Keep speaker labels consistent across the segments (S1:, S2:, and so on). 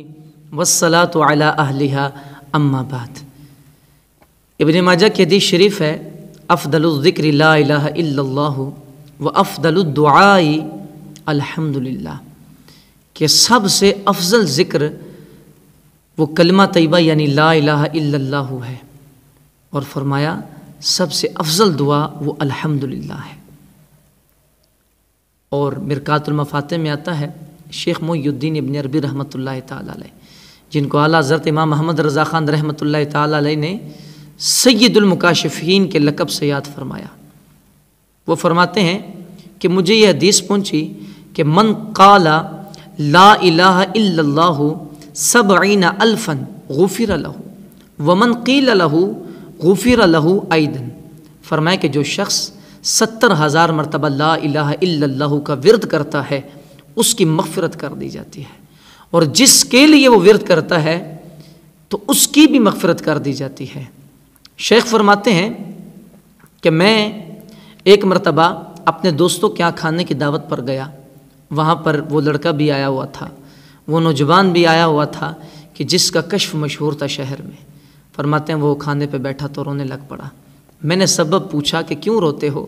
S1: علی اہلیہ اما بعد ابن ماجہ کی حدیث شریف ہے افضل الذکر لا الہ الا اللہ و افضل الدعاء الحمد للہ کہ سب سے افضل ذکر وہ کلمہ طیبہ یعنی لا الہ الا اللہ ہے اور فرمایا سب سے افضل دعا وہ الحمد للہ ہے اور مرکات المفاتح میں آتا ہے شیخ محی الدین ابن عربی رحمۃ اللہ تعالیٰ علیہ جن کو اعلیٰ حضرت امام محمد رضا خان رحمۃ اللہ تعالیٰ علیہ نے سید المکاشفین کے لقب سے یاد فرمایا وہ فرماتے ہیں کہ مجھے یہ حدیث پہنچی کہ من قال لا الہ الا اللہ سبعین الفن له ومن قیل له غفر له ایدن فرمایا کہ جو شخص ستر ہزار مرتبہ لا الہ الا اللہ کا ورد کرتا ہے اس کی مغفرت کر دی جاتی ہے اور جس کے لیے وہ ورد کرتا ہے تو اس کی بھی مغفرت کر دی جاتی ہے شیخ فرماتے ہیں کہ میں ایک مرتبہ اپنے دوستوں کے یہاں کھانے کی دعوت پر گیا وہاں پر وہ لڑکا بھی آیا ہوا تھا وہ نوجوان بھی آیا ہوا تھا کہ جس کا کشف مشہور تھا شہر میں فرماتے ہیں وہ کھانے پہ بیٹھا تو رونے لگ پڑا میں نے سبب پوچھا کہ کیوں روتے ہو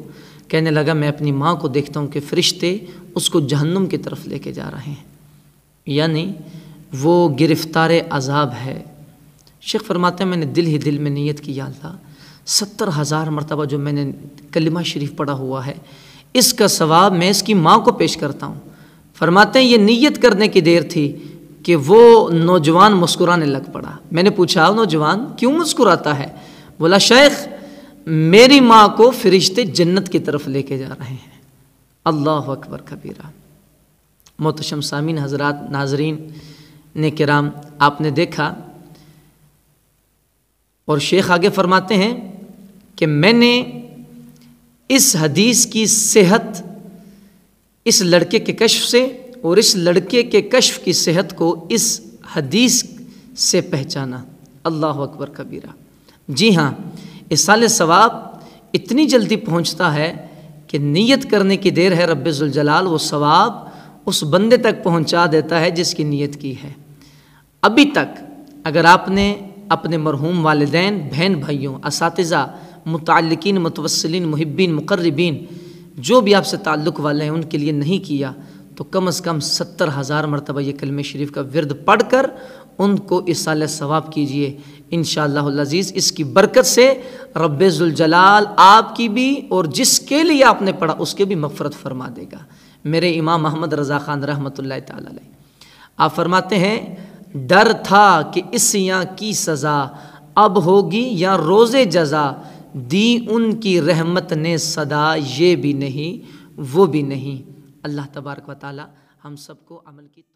S1: کہنے لگا میں اپنی ماں کو دیکھتا ہوں کہ فرشتے اس کو جہنم کی طرف لے کے جا رہے ہیں یعنی وہ گرفتار عذاب ہے شیخ فرماتے ہیں میں نے دل ہی دل میں نیت کی یا تھا ستر ہزار مرتبہ جو میں نے کلمہ شریف پڑھا ہوا ہے اس کا ثواب میں اس کی ماں کو پیش کرتا ہوں فرماتے ہیں یہ نیت کرنے کی دیر تھی کہ وہ نوجوان مسکرانے لگ پڑا میں نے پوچھا نوجوان کیوں مسکراتا ہے بولا شیخ میری ماں کو فرشتے جنت کی طرف لے کے جا رہے ہیں اللہ اکبر کبیرہ محتشم سامین حضرات ناظرین نے کرام آپ نے دیکھا اور شیخ آگے فرماتے ہیں کہ میں نے اس حدیث کی صحت اس لڑکے کے کشف سے اور اس لڑکے کے کشف کی صحت کو اس حدیث سے پہچانا اللہ اکبر کبیرہ جی ہاں اصال ثواب اتنی جلدی پہنچتا ہے کہ نیت کرنے کی دیر ہے رب ذوالجلال وہ ثواب اس بندے تک پہنچا دیتا ہے جس کی نیت کی ہے ابھی تک اگر آپ نے اپنے مرحوم والدین بہن بھائیوں اساتذہ متعلقین متوسلین محبین مقربین جو بھی آپ سے تعلق والے ہیں ان کے لیے نہیں کیا تو کم از کم ستر ہزار مرتبہ یہ کلمہ شریف کا ورد پڑھ کر ان کو اس ثواب کیجئے انشاءاللہ العزیز اللہ اس کی برکت سے رب ذوالجلال آپ کی بھی اور جس کے لیے آپ نے پڑھا اس کے بھی مغفرت فرما دے گا میرے امام محمد رضا خان رحمۃ اللہ تعالی آپ فرماتے ہیں ڈر تھا کہ اس یا کی سزا اب ہوگی یا روز جزا دی ان کی رحمت نے صدا یہ بھی نہیں وہ بھی نہیں اللہ تبارک و تعالی ہم سب کو عمل کی